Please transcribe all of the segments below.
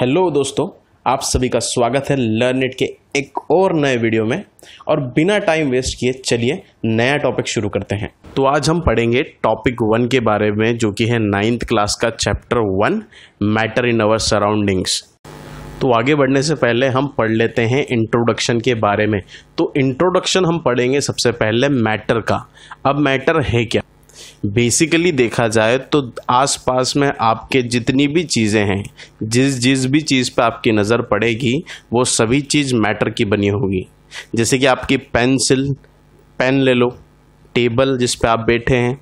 hello दोस्तों आप सभी का स्वागत है लर्न इट के एक और नए वीडियो में और बिना टाइम वेस्ट किए चलिए नया टॉपिक शुरू करते हैं तो आज हम पढ़ेंगे टॉपिक वन के बारे में जो कि है नाइन्थ क्लास का chapter one matter in our surroundings तो आगे बढ़ने से पहले हम पढ़ लेते हैं इंट्रोडक्शन के बारे में तो इंट्रोडक्शन हम पढ़ेंगे सबसे पहले मैटर का अब मैटर है क्या बेसिकली देखा जाए तो आसपास में आपके जितनी भी चीज़ें हैं जिस जिस भी चीज़ पर आपकी नज़र पड़ेगी वो सभी चीज़ मैटर की बनी होगी जैसे कि आपकी पेंसिल पेन ले लो टेबल जिस पे आप बैठे हैं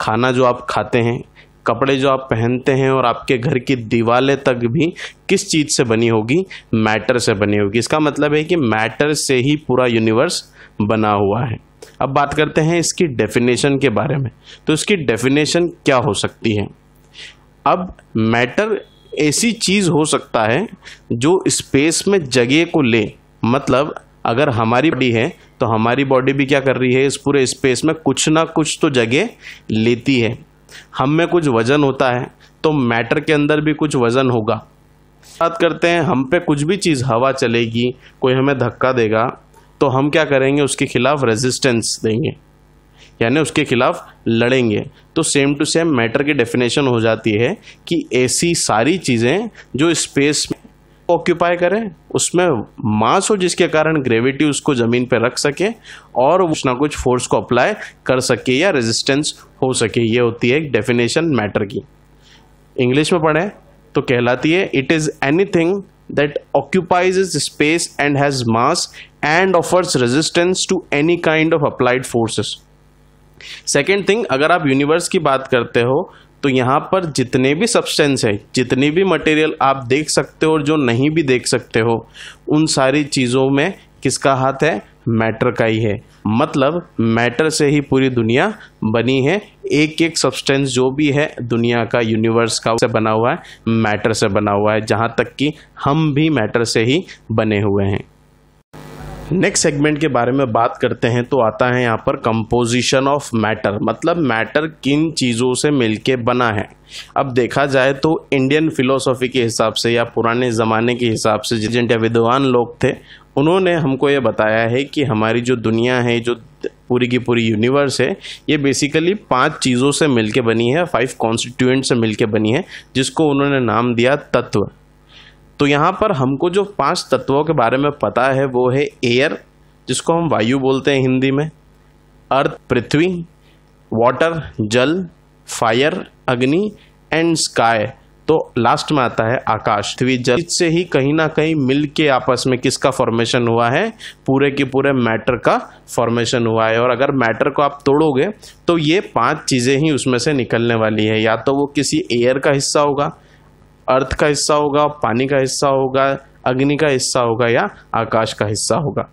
खाना जो आप खाते हैं कपड़े जो आप पहनते हैं और आपके घर की दीवारें तक भी किस चीज़ से बनी होगी मैटर से बनी होगी इसका मतलब है कि मैटर से ही पूरा यूनिवर्स बना हुआ है अब बात करते हैं इसकी डेफिनेशन के बारे में तो इसकी डेफिनेशन क्या हो सकती है अब मैटर ऐसी चीज़ हो सकता है जो स्पेस में जगह को ले मतलब अगर हमारी बॉडी है तो हमारी बॉडी भी क्या कर रही है इस पूरे स्पेस में कुछ ना कुछ तो जगह लेती है हम में कुछ वजन होता है तो मैटर के अंदर भी कुछ वजन होगा बात करते हैं हम पे कुछ भी चीज़ हवा चलेगी कोई हमें धक्का देगा तो हम क्या करेंगे उसके खिलाफ रेजिस्टेंस देंगे यानी उसके खिलाफ लड़ेंगे तो सेम टू सेम मैटर की डेफिनेशन हो जाती है कि ऐसी सारी चीज़ें जो स्पेस में ऑक्यूपाई करें उसमें मास हो जिसके कारण ग्रेविटी उसको ज़मीन पर रख सके और कुछ ना कुछ फोर्स को अप्लाई कर सके या रेजिस्टेंस हो सके ये होती है एक डेफिनेशन मैटर की इंग्लिश में पढ़ें तो कहलाती है it is anything that occupies space and has mass and offers resistance to any kind of applied forces second thing अगर आप यूनिवर्स की बात करते हो तो यहाँ पर जितने भी सब्सटेंस है जितनी भी मटेरियल आप देख सकते हो और जो नहीं भी देख सकते हो उन सारी चीज़ों में किसका हाथ है मैटर का ही है मतलब मैटर से ही पूरी दुनिया बनी है एक एक सब्सटेंस जो भी है दुनिया का यूनिवर्स का से बना हुआ है मैटर से बना हुआ है जहाँ तक कि हम भी मैटर से ही बने हुए हैं नेक्स्ट सेगमेंट के बारे में बात करते हैं तो आता है यहाँ पर कंपोजिशन ऑफ मैटर मतलब मैटर किन चीज़ों से मिलके बना है अब देखा जाए तो इंडियन फिलोसॉफी के हिसाब से या पुराने ज़माने के हिसाब से जिन या विद्वान लोग थे उन्होंने हमको ये बताया है कि हमारी जो दुनिया है जो पूरी की पूरी यूनिवर्स है ये बेसिकली पांच चीज़ों से मिलके बनी है फाइव कॉन्स्टिट्यूएंट से मिलके बनी है जिसको उन्होंने नाम दिया तत्व तो यहाँ पर हमको जो पांच तत्वों के बारे में पता है वो है एयर जिसको हम वायु बोलते हैं हिंदी में अर्थ पृथ्वी वाटर जल फायर अग्नि एंड स्काई तो लास्ट में आता है आकाश पृथ्वी जल इससे ही कहीं ना कहीं मिल के आपस में किसका फॉर्मेशन हुआ है पूरे के पूरे मैटर का फॉर्मेशन हुआ है और अगर मैटर को आप तोड़ोगे तो ये पांच चीज़ें ही उसमें से निकलने वाली है या तो वो किसी एयर का हिस्सा होगा अर्थ का हिस्सा होगा पानी का हिस्सा होगा अग्नि का हिस्सा होगा या आकाश का हिस्सा होगा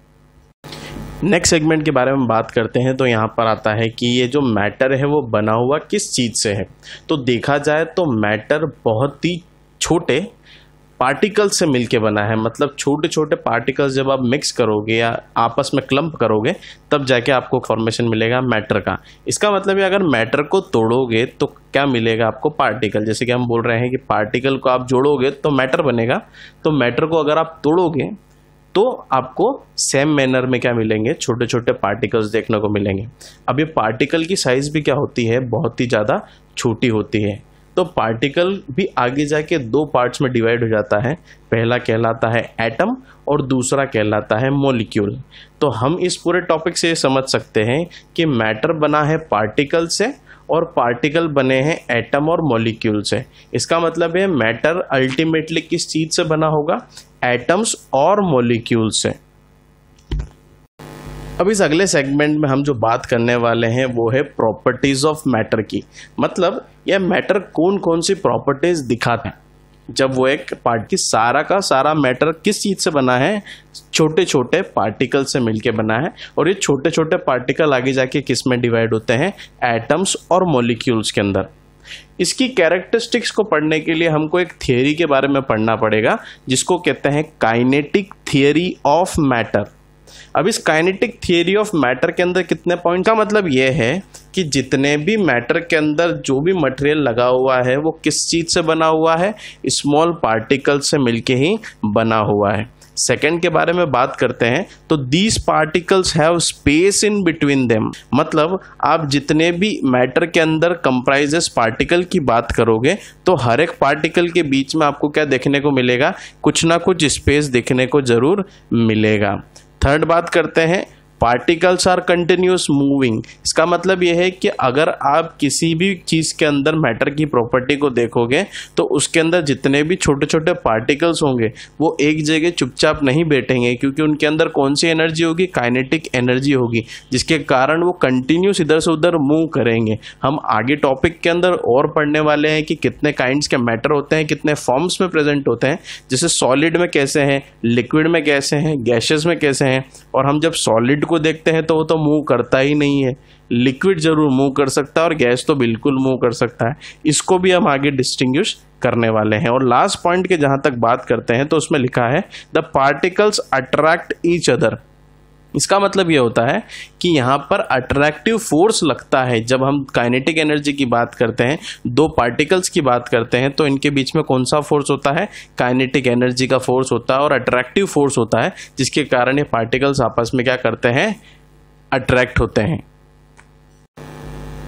नेक्स्ट सेगमेंट के बारे में बात करते हैं तो यहाँ पर आता है कि ये जो मैटर है वो बना हुआ किस चीज़ से है तो देखा जाए तो मैटर बहुत ही छोटे पार्टिकल्स से मिलके बना है मतलब छोटे छोटे पार्टिकल्स जब आप मिक्स करोगे या आपस में क्लम्प करोगे तब जाके आपको फॉर्मेशन मिलेगा मैटर का इसका मतलब है अगर मैटर को तोड़ोगे तो क्या मिलेगा आपको पार्टिकल जैसे कि हम बोल रहे हैं कि पार्टिकल को आप जोड़ोगे तो मैटर बनेगा तो मैटर को अगर आप तोड़ोगे तो आपको सेम मैनर में क्या मिलेंगे छोटे छोटे पार्टिकल्स देखने को मिलेंगे अब ये पार्टिकल की साइज़ भी क्या होती है बहुत ही ज़्यादा छोटी होती है तो पार्टिकल भी आगे जाके दो पार्ट्स में डिवाइड हो जाता है पहला कहलाता है एटम और दूसरा कहलाता है मोलिक्यूल तो हम इस पूरे टॉपिक से समझ सकते हैं कि मैटर बना है पार्टिकल से और पार्टिकल बने हैं एटम और मोलिक्यूल से इसका मतलब है मैटर अल्टीमेटली किस चीज़ से बना होगा एटम्स और मोलिक्यूल से अब इस अगले सेगमेंट में हम जो बात करने वाले हैं वो है प्रॉपर्टीज़ ऑफ मैटर की मतलब यह मैटर कौन कौन सी प्रॉपर्टीज दिखाते हैं जब वो एक पार्ट की सारा का सारा मैटर किस चीज़ से बना है छोटे छोटे पार्टिकल से मिलके बना है और ये छोटे छोटे पार्टिकल आगे जाके किस में डिवाइड होते हैं एटम्स और मोलिक्यूल्स के अंदर इसकी कैरेक्टरिस्टिक्स को पढ़ने के लिए हमको एक थियोरी के बारे में पढ़ना पड़ेगा जिसको कहते हैं काइनेटिक थियोरी ऑफ मैटर अब इस काइनेटिक थियोरी ऑफ मैटर के अंदर कितने पॉइंट का मतलब ये है कि जितने भी मैटर के अंदर जो भी मटेरियल लगा हुआ है वो किस चीज़ से बना हुआ है स्मॉल पार्टिकल से मिलके ही बना हुआ है सेकेंड के बारे में बात करते हैं तो these particles have space in between them मतलब आप जितने भी मैटर के अंदर कंप्राइजेस पार्टिकल की बात करोगे तो हर एक पार्टिकल के बीच में आपको क्या देखने को मिलेगा कुछ ना कुछ स्पेस देखने को जरूर मिलेगा थर्ड बात करते हैं पार्टिकल्स आर कंटिन्यूस मूविंग इसका मतलब यह है कि अगर आप किसी भी चीज़ के अंदर मैटर की प्रॉपर्टी को देखोगे तो उसके अंदर जितने भी छोटे छोटे पार्टिकल्स होंगे वो एक जगह चुपचाप नहीं बैठेंगे क्योंकि उनके अंदर कौन सी एनर्जी होगी काइनेटिक एनर्जी होगी जिसके कारण वो कंटिन्यूस इधर से उधर मूव करेंगे हम आगे टॉपिक के अंदर और पढ़ने वाले हैं कि कितने काइंड्स के मैटर होते हैं कितने फॉर्म्स में प्रेजेंट होते हैं जैसे सॉलिड में कैसे हैं लिक्विड में कैसे हैं गैसेस में कैसे हैं और हम जब सॉलिड को देखते हैं तो वो तो मूव करता ही नहीं है लिक्विड जरूर मूव कर सकता है और गैस तो बिल्कुल मूव कर सकता है इसको भी हम आगे डिस्टिंग्विश करने वाले हैं और लास्ट पॉइंट के जहां तक बात करते हैं तो उसमें लिखा है the particles attract each other इसका मतलब यह होता है कि यहाँ पर अट्रैक्टिव फोर्स लगता है जब हम काइनेटिक एनर्जी की बात करते हैं दो पार्टिकल्स की बात करते हैं तो इनके बीच में कौन सा फोर्स होता है काइनेटिक एनर्जी का फोर्स होता है और अट्रैक्टिव फोर्स होता है जिसके कारण ये पार्टिकल्स आपस में क्या करते हैं अट्रैक्ट होते हैं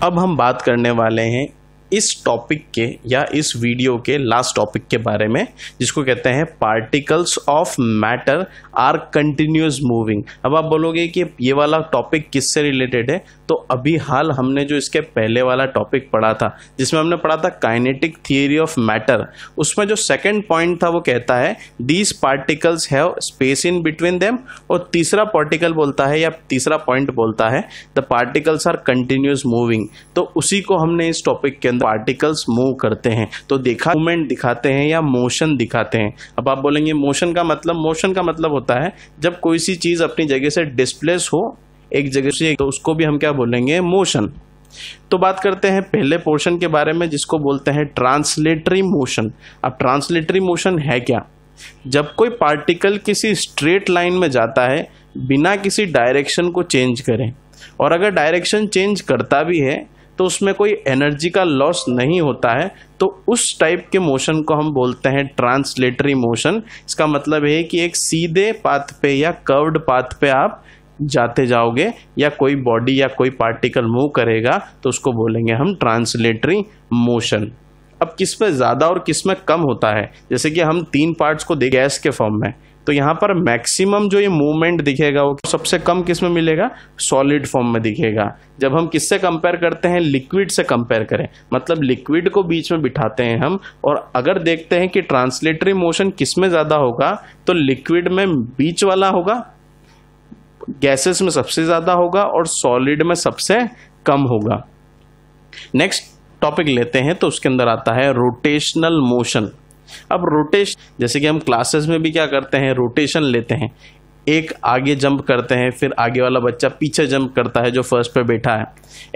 अब हम बात करने वाले हैं इस टॉपिक के या इस वीडियो के लास्ट टॉपिक के बारे में जिसको कहते हैं particles of matter are continuous moving अब आप बोलोगे कि ये वाला टॉपिक किससे रिलेटेड है तो अभी हाल हमने जो इसके पहले वाला टॉपिक पढ़ा था जिसमें हमने पढ़ा था काइनेटिक थियरी ऑफ मैटर उसमें जो सेकेंड पॉइंट था वो कहता है these particles have space in between them और तीसरा पार्टिकल बोलता है या तीसरा पॉइंट बोलता है the particles are continuous moving तो उसी को हमने इस टॉपिक के अंदर पार्टिकल्स मूव करते हैं तो देखा मूवमेंट दिखाते हैं या मोशन दिखाते हैं अब आप बोलेंगे मोशन का मतलब मोशन का मतलब होता है जब कोई सी चीज़ अपनी जगह से डिस्प्लेस हो एक जगह से तो उसको भी हम क्या बोलेंगे मोशन तो बात करते हैं पहले पोर्शन के बारे में जिसको बोलते हैं ट्रांसलेटरी मोशन अब ट्रांसलेटरी मोशन है क्या जब कोई पार्टिकल किसी स्ट्रेट लाइन में जाता है बिना किसी डायरेक्शन को चेंज करें और अगर डायरेक्शन चेंज करता भी है तो उसमें कोई एनर्जी का लॉस नहीं होता है तो उस टाइप के मोशन को हम बोलते हैं ट्रांसलेटरी मोशन इसका मतलब है कि एक सीधे पाथ पे या कर्व्ड पाथ पे आप जाते जाओगे या कोई बॉडी या कोई पार्टिकल मूव करेगा तो उसको बोलेंगे हम ट्रांसलेटरी मोशन अब किस में ज़्यादा और किस में कम होता है जैसे कि हम तीन पार्ट्स को दे गैस के फॉर्म में तो यहाँ पर मैक्सिमम जो ये मूवमेंट दिखेगा वो सबसे कम किस में मिलेगा सॉलिड फॉर्म में दिखेगा जब हम किससे कंपेयर करते हैं लिक्विड से कंपेयर करें मतलब लिक्विड को बीच में बिठाते हैं हम और अगर देखते हैं कि ट्रांसलेटरी मोशन किस में ज़्यादा होगा तो लिक्विड में बीच वाला होगा गैसेस में सबसे ज़्यादा होगा और सॉलिड में सबसे कम होगा नेक्स्ट टॉपिक लेते हैं तो उसके अंदर आता है रोटेशनल मोशन अब रोटेश जैसे कि हम क्लासेस में भी क्या करते हैं रोटेशन लेते हैं एक आगे जंप करते हैं फिर आगे वाला बच्चा पीछे जंप करता है जो फर्स्ट पर बैठा है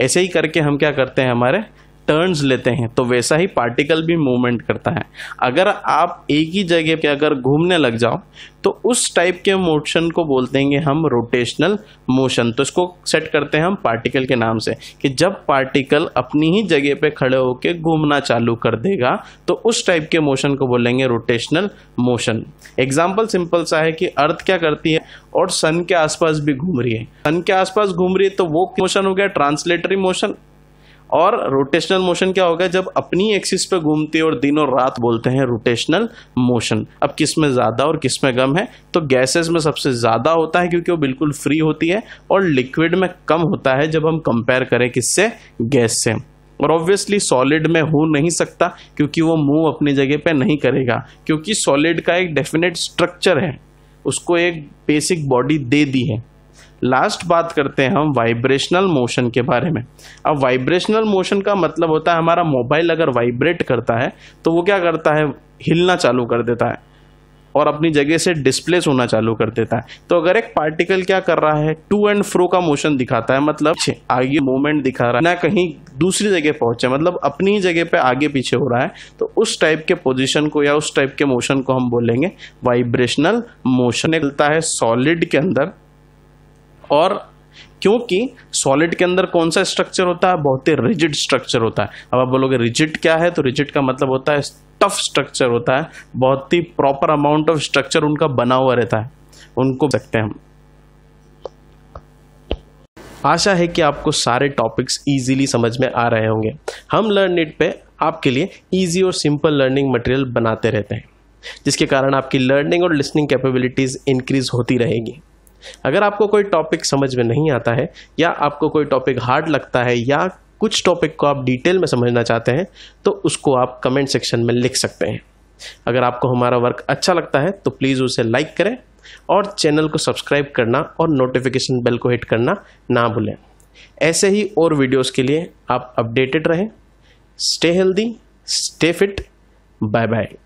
ऐसे ही करके हम क्या करते हैं हमारे टर्न्स लेते हैं तो वैसा ही पार्टिकल भी मूवमेंट करता है अगर आप एक ही जगह पे अगर घूमने लग जाओ तो उस टाइप के मोशन को बोलते हैं हम रोटेशनल मोशन तो इसको सेट करते हैं हम पार्टिकल के नाम से कि जब पार्टिकल अपनी ही जगह पे खड़े होकर घूमना चालू कर देगा तो उस टाइप के मोशन को बोलेंगे रोटेशनल मोशन एग्जाम्पल सिंपल सा है कि अर्थ क्या करती है और सन के आसपास भी घूम रही है सन के आसपास घूम रही है तो वो मोशन हो गया ट्रांसलेटरी मोशन और रोटेशनल मोशन क्या होगा जब अपनी एक्सिस पे घूमती है और दिन और रात बोलते हैं रोटेशनल मोशन अब किस में ज़्यादा और किस में कम है तो गैसेस में सबसे ज़्यादा होता है क्योंकि वो बिल्कुल फ्री होती है और लिक्विड में कम होता है जब हम कंपेयर करें किससे गैस से और ऑब्वियसली सॉलिड में हो नहीं सकता क्योंकि वो मूव अपनी जगह पे नहीं करेगा क्योंकि सॉलिड का एक डेफिनेट स्ट्रक्चर है उसको एक बेसिक बॉडी दे दी है लास्ट बात करते हैं हम वाइब्रेशनल मोशन के बारे में अब वाइब्रेशनल मोशन का मतलब होता है हमारा मोबाइल अगर वाइब्रेट करता है तो वो क्या करता है हिलना चालू कर देता है और अपनी जगह से डिस्प्लेस होना चालू कर देता है तो अगर एक पार्टिकल क्या कर रहा है टू एंड फ्रो का मोशन दिखाता है मतलब आगे मूवमेंट दिखा रहा है ना कहीं दूसरी जगह पहुंचे मतलब अपनी जगह पे आगे पीछे हो रहा है तो उस टाइप के पोजीशन को या उस टाइप के मोशन को हम बोलेंगे वाइब्रेशनल मोशन मिलता है सॉलिड के अंदर और क्योंकि सॉलिड के अंदर कौन सा स्ट्रक्चर होता है बहुत ही रिजिड स्ट्रक्चर होता है अब आप बोलोगे रिजिड क्या है तो रिजिड का मतलब होता है टफ स्ट्रक्चर होता है बहुत ही प्रॉपर अमाउंट ऑफ स्ट्रक्चर उनका बना हुआ रहता है उनको सकते हैं हम आशा है कि आपको सारे टॉपिक्स इजीली समझ में आ रहे होंगे हम लर्न इट पे आपके लिए इजी और सिंपल लर्निंग मटेरियल बनाते रहते हैं जिसके कारण आपकी लर्निंग और लिसनिंग कैपेबिलिटीज़ इंक्रीज होती रहेगी अगर आपको कोई टॉपिक समझ में नहीं आता है या आपको कोई टॉपिक हार्ड लगता है या कुछ टॉपिक को आप डिटेल में समझना चाहते हैं तो उसको आप कमेंट सेक्शन में लिख सकते हैं अगर आपको हमारा वर्क अच्छा लगता है तो प्लीज़ उसे लाइक करें और चैनल को सब्सक्राइब करना और नोटिफिकेशन बेल को हिट करना ना भूलें ऐसे ही और वीडियोस के लिए आप अपडेटेड रहें stay healthy stay fit bye bye